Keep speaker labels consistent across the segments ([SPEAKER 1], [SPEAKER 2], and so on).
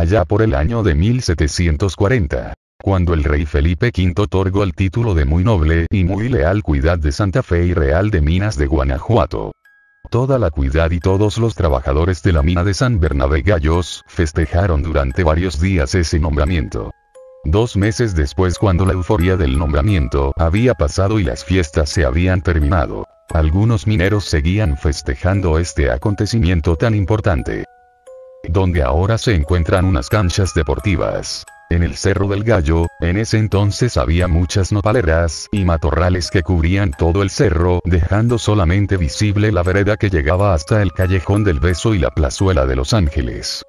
[SPEAKER 1] allá por el año de 1740. Cuando el rey Felipe V otorgó el título de muy noble y muy leal cuidad de Santa Fe y Real de Minas de Guanajuato. Toda la cuidad y todos los trabajadores de la mina de San Bernabé Gallos festejaron durante varios días ese nombramiento. Dos meses después cuando la euforia del nombramiento había pasado y las fiestas se habían terminado, algunos mineros seguían festejando este acontecimiento tan importante donde ahora se encuentran unas canchas deportivas. En el Cerro del Gallo, en ese entonces había muchas nopaleras y matorrales que cubrían todo el cerro, dejando solamente visible la vereda que llegaba hasta el callejón del Beso y la plazuela de Los Ángeles.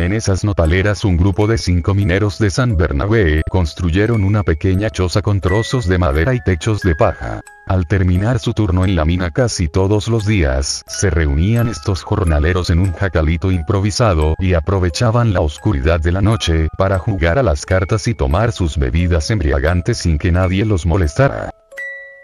[SPEAKER 1] En esas nopaleras un grupo de cinco mineros de San Bernabé construyeron una pequeña choza con trozos de madera y techos de paja. Al terminar su turno en la mina casi todos los días, se reunían estos jornaleros en un jacalito improvisado y aprovechaban la oscuridad de la noche para jugar a las cartas y tomar sus bebidas embriagantes sin que nadie los molestara.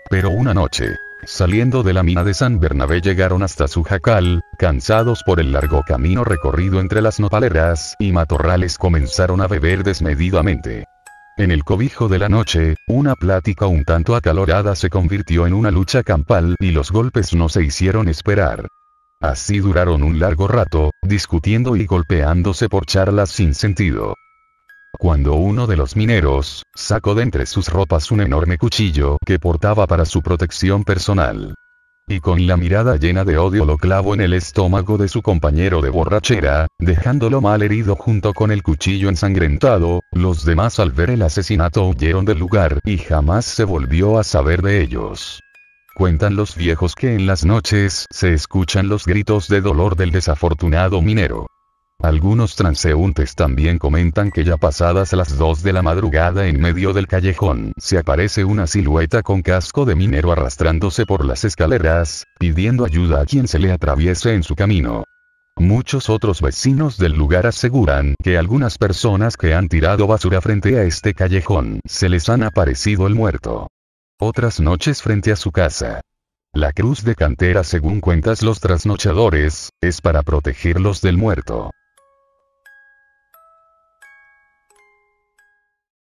[SPEAKER 1] Pero una noche, Saliendo de la mina de San Bernabé llegaron hasta su jacal, cansados por el largo camino recorrido entre las nopaleras y matorrales comenzaron a beber desmedidamente. En el cobijo de la noche, una plática un tanto acalorada se convirtió en una lucha campal y los golpes no se hicieron esperar. Así duraron un largo rato, discutiendo y golpeándose por charlas sin sentido cuando uno de los mineros, sacó de entre sus ropas un enorme cuchillo que portaba para su protección personal. Y con la mirada llena de odio lo clavó en el estómago de su compañero de borrachera, dejándolo mal herido junto con el cuchillo ensangrentado, los demás al ver el asesinato huyeron del lugar y jamás se volvió a saber de ellos. Cuentan los viejos que en las noches se escuchan los gritos de dolor del desafortunado minero. Algunos transeúntes también comentan que ya pasadas las 2 de la madrugada en medio del callejón se aparece una silueta con casco de minero arrastrándose por las escaleras, pidiendo ayuda a quien se le atraviese en su camino. Muchos otros vecinos del lugar aseguran que algunas personas que han tirado basura frente a este callejón se les han aparecido el muerto. Otras noches frente a su casa. La cruz de cantera, según cuentas los trasnochadores, es para protegerlos del muerto.